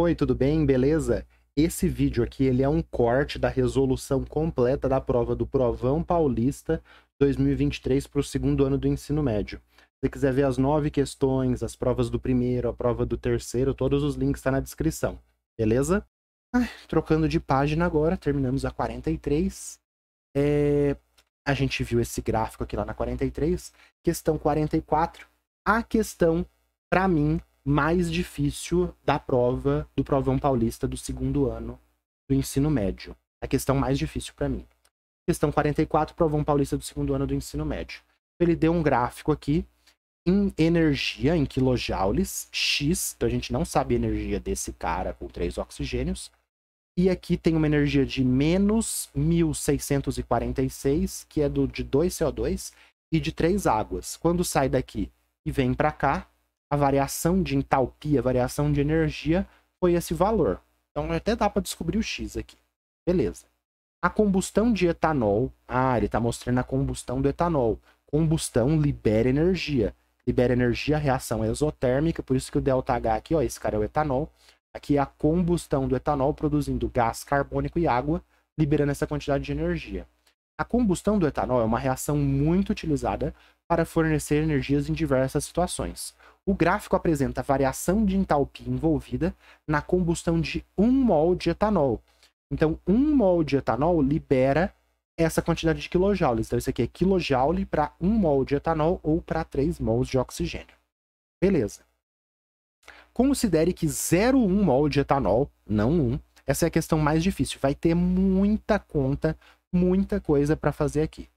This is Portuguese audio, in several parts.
Oi, tudo bem? Beleza? Esse vídeo aqui ele é um corte da resolução completa da prova do Provão Paulista 2023 para o segundo ano do ensino médio. Se você quiser ver as nove questões, as provas do primeiro, a prova do terceiro, todos os links estão tá na descrição, beleza? trocando de página agora, terminamos a 43. É... A gente viu esse gráfico aqui lá na 43. Questão 44. A questão, para mim, mais difícil da prova do Provão Paulista do segundo ano do ensino médio. A questão mais difícil para mim. Questão 44, Provão Paulista do segundo ano do ensino médio. Ele deu um gráfico aqui em energia, em quilojoules, X, então a gente não sabe a energia desse cara com três oxigênios. E aqui tem uma energia de menos 1646, que é do, de 2 CO2 e de três águas. Quando sai daqui e vem para cá, a variação de entalpia, a variação de energia foi esse valor. Então até dá para descobrir o x aqui. Beleza. A combustão de etanol. Ah, ele está mostrando a combustão do etanol. Combustão libera energia. Libera energia, reação é exotérmica, por isso que o ΔH aqui, ó, esse cara é o etanol. Aqui é a combustão do etanol produzindo gás carbônico e água, liberando essa quantidade de energia. A combustão do etanol é uma reação muito utilizada para fornecer energias em diversas situações. O gráfico apresenta a variação de entalpia envolvida na combustão de um mol de etanol. Então, um mol de etanol libera essa quantidade de quilojoules. Então, isso aqui é quilojoule para um mol de etanol ou para 3 mols de oxigênio. Beleza. Considere que 0,1 mol de etanol, não 1, essa é a questão mais difícil. Vai ter muita conta, muita coisa para fazer aqui.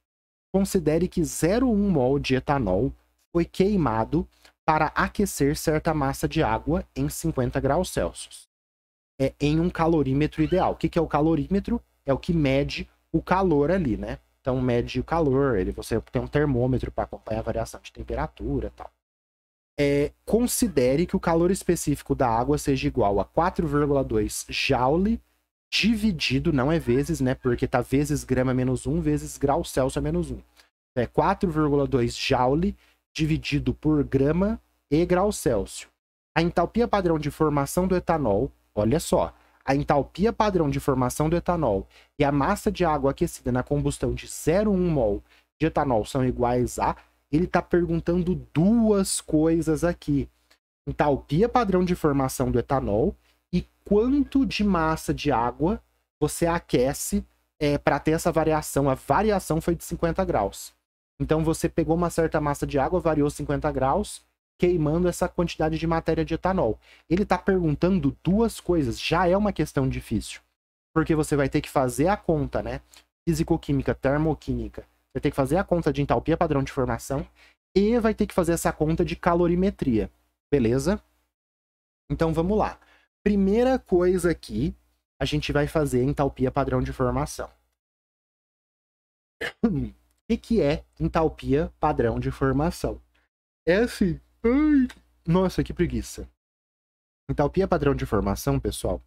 Considere que 0,1 mol de etanol foi queimado para aquecer certa massa de água em 50 graus Celsius. É em um calorímetro ideal. O que, que é o calorímetro? É o que mede o calor ali, né? Então mede o calor, ele você tem um termômetro para acompanhar a variação de temperatura, tal. É, considere que o calor específico da água seja igual a 4,2 joule dividido, não é vezes, né? Porque tá vezes grama menos 1 vezes grau Celsius menos 1. É 4,2 joule dividido por grama e graus Celsius. A entalpia padrão de formação do etanol, olha só, a entalpia padrão de formação do etanol e a massa de água aquecida na combustão de 0,1 mol de etanol são iguais a. Ele está perguntando duas coisas aqui: entalpia padrão de formação do etanol e quanto de massa de água você aquece é, para ter essa variação. A variação foi de 50 graus. Então você pegou uma certa massa de água, variou 50 graus, queimando essa quantidade de matéria de etanol. Ele está perguntando duas coisas, já é uma questão difícil, porque você vai ter que fazer a conta, né? Fisicoquímica, termoquímica. Vai ter que fazer a conta de entalpia padrão de formação e vai ter que fazer essa conta de calorimetria, beleza? Então vamos lá. Primeira coisa aqui, a gente vai fazer entalpia padrão de formação. O que, que é entalpia padrão de formação? É assim, Ai, nossa, que preguiça. Entalpia é padrão de formação, pessoal,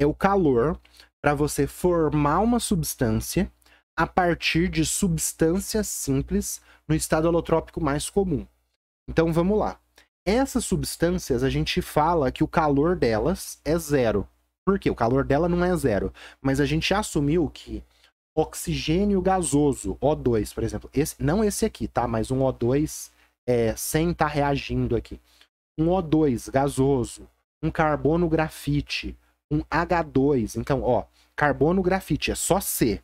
é o calor para você formar uma substância a partir de substâncias simples no estado alotrópico mais comum. Então vamos lá. Essas substâncias a gente fala que o calor delas é zero. Por quê? O calor dela não é zero. Mas a gente assumiu que oxigênio gasoso, O2, por exemplo, esse, não esse aqui, tá? Mas um O2 é, sem estar tá reagindo aqui. Um O2 gasoso, um carbono grafite, um H2. Então, ó, carbono grafite é só C,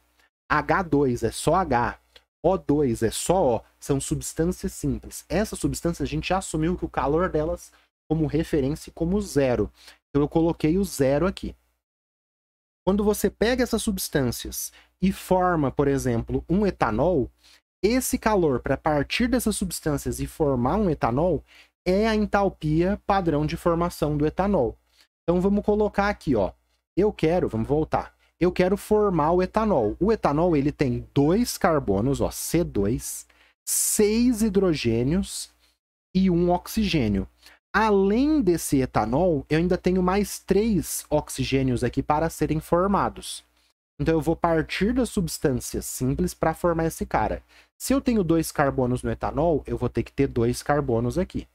H2 é só H, O2 é só O. São substâncias simples. Essas substâncias a gente já assumiu que o calor delas como referência como zero. Então, eu coloquei o zero aqui. Quando você pega essas substâncias e forma, por exemplo, um etanol, esse calor, para partir dessas substâncias e formar um etanol, é a entalpia padrão de formação do etanol. Então vamos colocar aqui, ó. Eu quero, vamos voltar. Eu quero formar o etanol. O etanol ele tem dois carbonos, ó, C2, seis hidrogênios e um oxigênio. Além desse etanol, eu ainda tenho mais três oxigênios aqui para serem formados. Então eu vou partir da substância simples para formar esse cara. Se eu tenho dois carbonos no etanol, eu vou ter que ter dois carbonos aqui.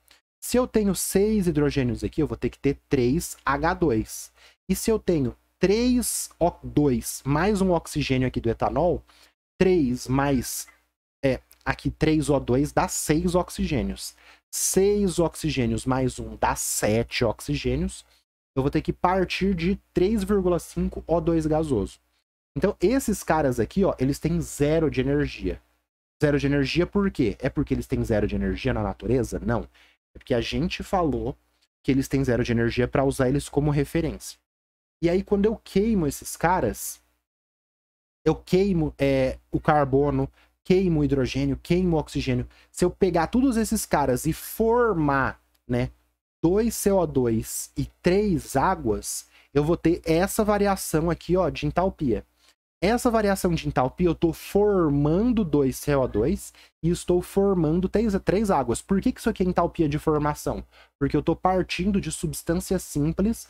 Se eu tenho seis hidrogênios aqui, eu vou ter que ter três H2. E se eu tenho 3O2 mais um oxigênio aqui do etanol, 3 mais é, aqui 3O2 dá seis oxigênios. Seis oxigênios mais um dá sete oxigênios. Eu vou ter que partir de 3,5O2 gasoso. Então, esses caras aqui, ó, eles têm zero de energia. Zero de energia por quê? É porque eles têm zero de energia na natureza? Não. É porque a gente falou que eles têm zero de energia para usar eles como referência. E aí, quando eu queimo esses caras, eu queimo é, o carbono, queimo o hidrogênio, queimo o oxigênio. Se eu pegar todos esses caras e formar, né, dois CO2 e três águas, eu vou ter essa variação aqui, ó, de entalpia. Essa variação de entalpia, eu estou formando dois CO2 e estou formando três, três águas. Por que, que isso aqui é entalpia de formação? Porque eu estou partindo de substâncias simples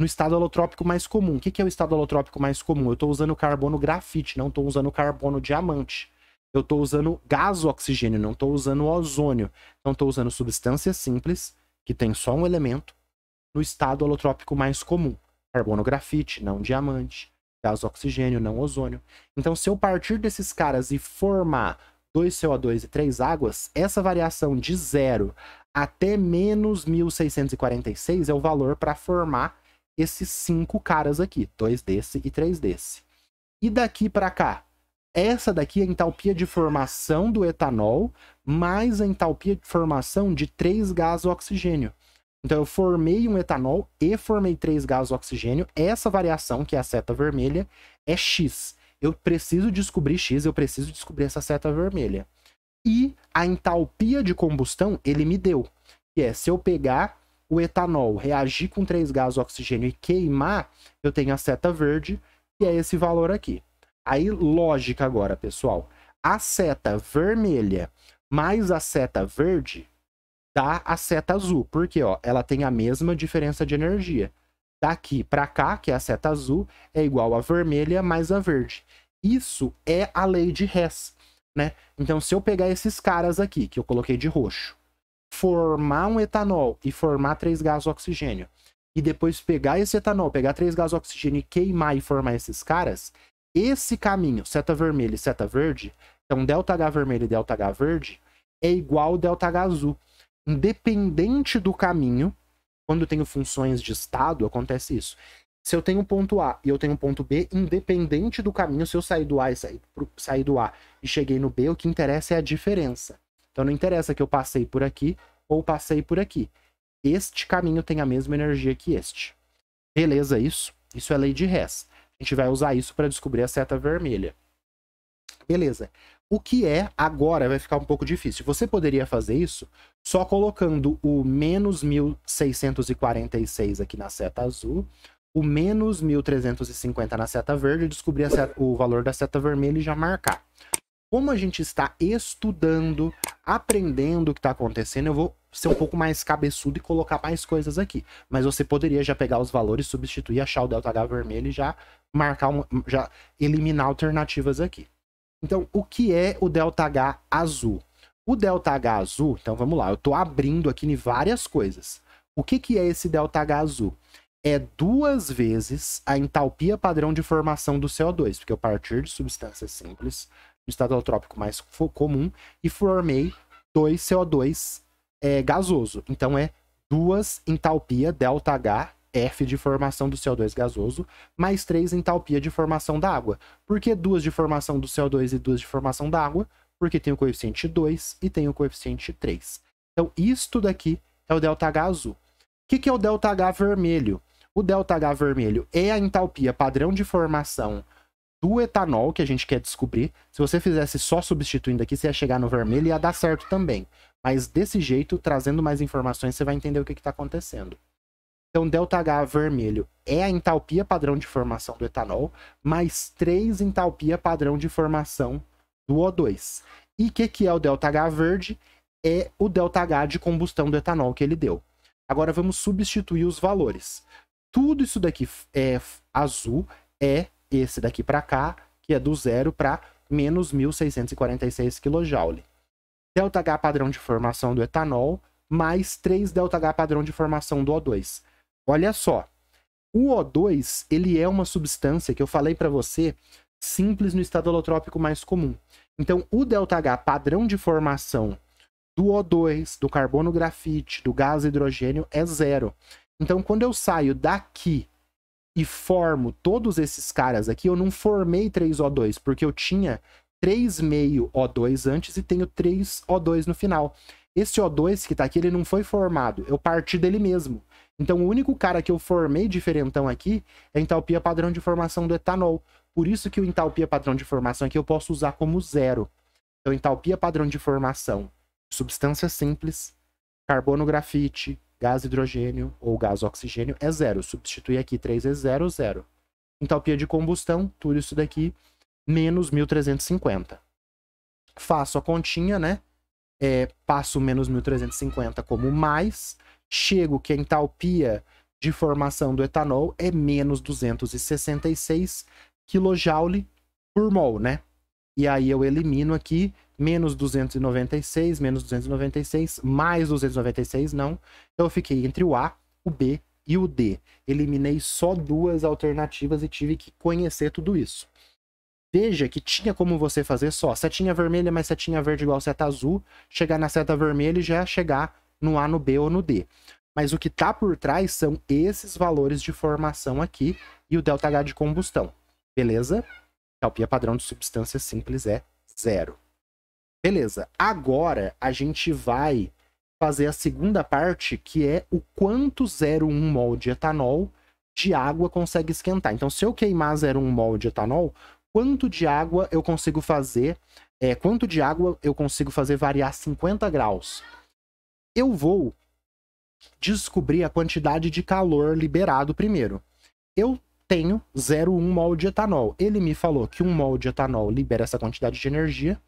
no estado alotrópico mais comum. O que, que é o estado alotrópico mais comum? Eu estou usando carbono grafite, não estou usando carbono diamante. Eu estou usando gás oxigênio, não estou usando ozônio. Então, estou usando substâncias simples, que tem só um elemento, no estado alotrópico mais comum. Carbono grafite, não diamante gás oxigênio, não ozônio. Então, se eu partir desses caras e formar 2 CO2 e 3 águas, essa variação de zero até menos 1646 é o valor para formar esses cinco caras aqui, dois desse e três desse. E daqui para cá, essa daqui é a entalpia de formação do etanol mais a entalpia de formação de três gás oxigênio. Então eu formei um etanol e formei três gases oxigênio. Essa variação, que é a seta vermelha, é X. Eu preciso descobrir X, eu preciso descobrir essa seta vermelha. E a entalpia de combustão ele me deu, que é se eu pegar o etanol, reagir com três gases oxigênio e queimar, eu tenho a seta verde, que é esse valor aqui. Aí, lógica agora, pessoal. A seta vermelha mais a seta verde dá a seta azul, porque ó, ela tem a mesma diferença de energia. Daqui para cá, que é a seta azul, é igual a vermelha mais a verde. Isso é a lei de Hess, né? Então, se eu pegar esses caras aqui, que eu coloquei de roxo, formar um etanol e formar três gases oxigênio, e depois pegar esse etanol, pegar três gases oxigênio e queimar e formar esses caras, esse caminho, seta vermelha e seta verde, então delta H vermelho e delta H verde, é igual delta H azul independente do caminho, quando eu tenho funções de estado, acontece isso. Se eu tenho um ponto A e eu tenho um ponto B, independente do caminho, se eu sair do A e sair, sair do A e cheguei no B, o que interessa é a diferença. Então não interessa que eu passei por aqui ou passei por aqui. Este caminho tem a mesma energia que este. Beleza isso? Isso é lei de Hess. A gente vai usar isso para descobrir a seta vermelha. Beleza. O que é agora vai ficar um pouco difícil. Você poderia fazer isso só colocando o menos 1646 aqui na seta azul, o menos 1350 na seta verde, descobrir seta, o valor da seta vermelha e já marcar. Como a gente está estudando, aprendendo o que está acontecendo, eu vou ser um pouco mais cabeçudo e colocar mais coisas aqui. Mas você poderia já pegar os valores, substituir, achar o ΔH vermelho e já marcar, um, já eliminar alternativas aqui. Então, o que é o ΔH azul? O ΔH azul, então vamos lá, eu estou abrindo aqui em várias coisas. O que, que é esse ΔH azul? É duas vezes a entalpia padrão de formação do CO2, porque eu parti de substâncias simples, do estado alotrópico mais comum, e formei dois CO2 é, eh, gasoso. Então é duas entalpia ΔH F de formação do CO2 gasoso, mais 3 entalpia de formação da água. Por que duas de formação do CO2 e duas de formação da água? Porque tem o coeficiente 2 e tem o coeficiente 3. Então, isto daqui é o ΔH azul. O que, que é o ΔH vermelho? O ΔH vermelho é a entalpia padrão de formação do etanol que a gente quer descobrir. Se você fizesse só substituindo aqui, você ia chegar no vermelho e ia dar certo também. Mas desse jeito, trazendo mais informações, você vai entender o que está acontecendo. Então, ΔH vermelho é a entalpia padrão de formação do etanol, mais 3 entalpia padrão de formação do O2. E o que, que é o ΔH verde? É o ΔH de combustão do etanol que ele deu. Agora vamos substituir os valores. Tudo isso daqui é azul, é esse daqui para cá, que é do zero para menos 1.646 kJ. ΔH padrão de formação do etanol, mais 3 ΔH padrão de formação do O2. Olha só, o O2 ele é uma substância que eu falei para você simples no estado holotrópico mais comum. Então, o ΔH padrão de formação do O2, do carbono grafite, do gás hidrogênio é zero. Então, quando eu saio daqui e formo todos esses caras aqui, eu não formei 3O2, porque eu tinha 3,5 O2 antes e tenho 3 O2 no final. Esse O2 que está aqui, ele não foi formado, eu parti dele mesmo. Então, o único cara que eu formei diferentão aqui é entalpia padrão de formação do etanol. Por isso que o entalpia padrão de formação aqui eu posso usar como zero. Então, entalpia padrão de formação, substância simples, carbono grafite, gás hidrogênio ou gás oxigênio é zero. Substituir aqui 3 é zero zero. Entalpia de combustão, tudo isso daqui, menos 1350. Faço a continha, né? É, passo menos 1350 como mais, chego que a entalpia de formação do etanol é menos 266 kJ por mol, né? E aí eu elimino aqui menos 296, menos 296, mais 296, não. Então eu fiquei entre o A, o B e o D. Eliminei só duas alternativas e tive que conhecer tudo isso. Veja que tinha como você fazer só setinha vermelha mais setinha verde igual seta azul, chegar na seta vermelha e já chegar no A, no B ou no D. Mas o que está por trás são esses valores de formação aqui e o ΔH de combustão. Beleza? Calpia padrão de substância simples é zero. Beleza. Agora a gente vai fazer a segunda parte, que é o quanto 0,1 mol de etanol de água consegue esquentar. Então, se eu queimar 0,1 mol de etanol, quanto de água eu consigo fazer, é, quanto de água eu consigo fazer variar 50 graus? eu vou descobrir a quantidade de calor liberado primeiro. Eu tenho 0,1 mol de etanol. Ele me falou que 1 mol de etanol libera essa quantidade de energia.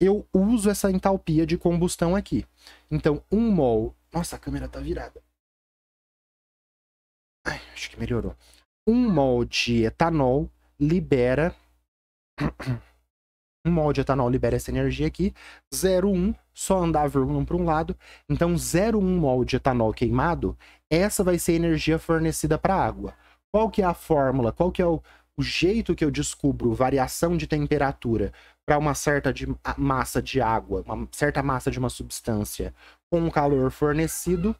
Eu uso essa entalpia de combustão aqui. Então, 1 mol... Nossa, a câmera tá virada. Ai, acho que melhorou. 1 mol de etanol libera um mol de etanol libera essa energia aqui, 0,1 só andar a vírgula para um lado, então 0,1 mol de etanol queimado, essa vai ser a energia fornecida para a água. Qual que é a fórmula, qual que é o, o jeito que eu descubro variação de temperatura para uma certa de, massa de água, uma certa massa de uma substância com o calor fornecido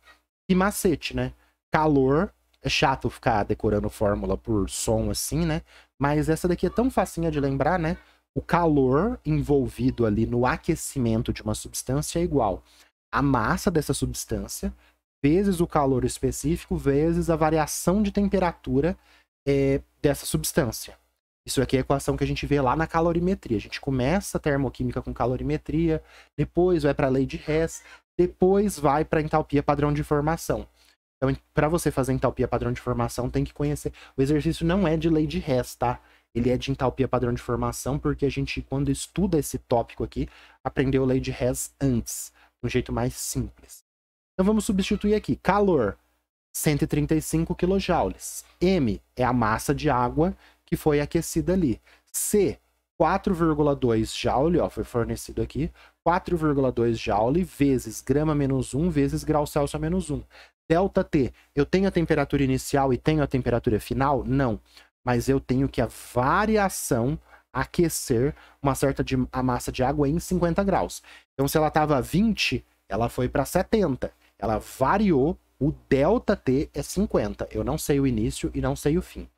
e macete, né? Calor, é chato ficar decorando fórmula por som assim, né? Mas essa daqui é tão facinha de lembrar, né? o calor envolvido ali no aquecimento de uma substância é igual à massa dessa substância vezes o calor específico vezes a variação de temperatura é, dessa substância. Isso aqui é a equação que a gente vê lá na calorimetria. A gente começa a termoquímica com calorimetria, depois vai para a lei de Hess, depois vai para entalpia padrão de formação. Então, para você fazer entalpia padrão de formação, tem que conhecer. O exercício não é de lei de Hess, tá? ele é de entalpia padrão de formação, porque a gente, quando estuda esse tópico aqui, aprendeu a lei de Hess antes, de um jeito mais simples. Então vamos substituir aqui. Calor, 135 kJ. M é a massa de água que foi aquecida ali. C, 4,2 joule, ó, foi fornecido aqui, 4,2 joule vezes grama menos 1 vezes grau Celsius menos 1. Delta T, eu tenho a temperatura inicial e tenho a temperatura final? Não mas eu tenho que a variação aquecer uma certa de, a massa de água em 50 graus. Então, se ela estava 20, ela foi para 70. Ela variou, o delta T é 50. Eu não sei o início e não sei o fim.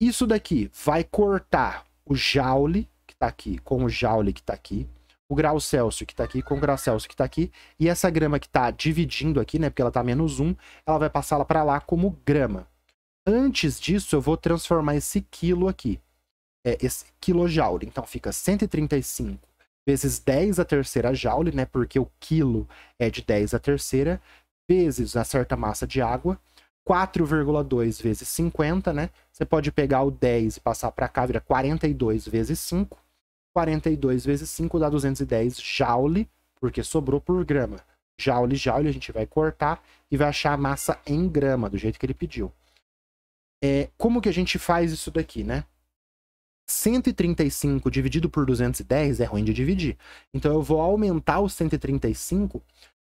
Isso daqui vai cortar o joule que está aqui com o joule que está aqui, o grau Celsius que está aqui com o grau Celsius que está aqui, e essa grama que está dividindo aqui, né, porque ela está menos 1, ela vai passar para lá como grama. Antes disso, eu vou transformar esse quilo aqui, é, esse quilojoule. Então, fica 135 vezes 10 a terceira joule, né? Porque o quilo é de 10 a terceira, vezes a certa massa de água. 4,2 vezes 50, né? Você pode pegar o 10 e passar para cá, vira 42 vezes 5. 42 vezes 5 dá 210 joule, porque sobrou por grama. Joule, joule, a gente vai cortar e vai achar a massa em grama, do jeito que ele pediu é, como que a gente faz isso daqui, né? 135 dividido por 210 é ruim de dividir. Então eu vou aumentar o 135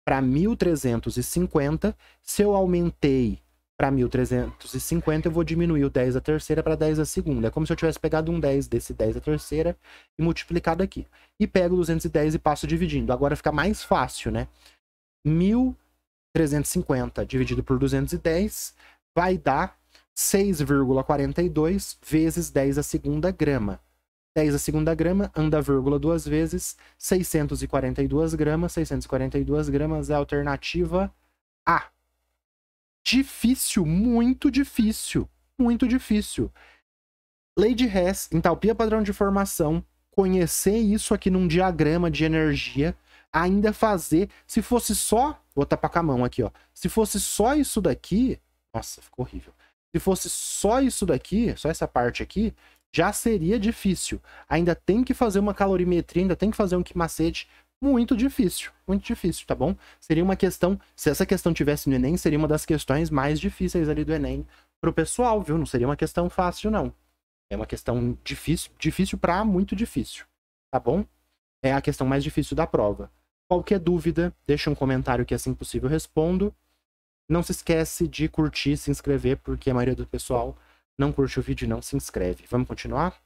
para 1350. Se eu aumentei para 1350, eu vou diminuir o 10 da terceira para 10 da segunda. É como se eu tivesse pegado um 10 desse 10 da terceira e multiplicado aqui. E pego 210 e passo dividindo. Agora fica mais fácil, né? 1350 dividido por 210 vai dar 6,42 vezes 10 a segunda grama. 10 a segunda grama anda vírgula duas vezes, 642 gramas, 642 gramas é a alternativa A. Difícil, muito difícil, muito difícil. Lei de Hess, entalpia padrão de formação, conhecer isso aqui num diagrama de energia, ainda fazer, se fosse só, vou tapar com a mão aqui, ó, se fosse só isso daqui, nossa, ficou horrível. Se fosse só isso daqui, só essa parte aqui, já seria difícil. Ainda tem que fazer uma calorimetria, ainda tem que fazer um quimacete Muito difícil, muito difícil, tá bom? Seria uma questão, se essa questão tivesse no Enem, seria uma das questões mais difíceis ali do Enem pro pessoal, viu? Não seria uma questão fácil, não. É uma questão difícil, difícil para muito difícil, tá bom? É a questão mais difícil da prova. Qualquer dúvida, deixa um comentário que assim possível respondo. Não se esquece de curtir e se inscrever, porque a maioria do pessoal não curte o vídeo e não se inscreve. Vamos continuar?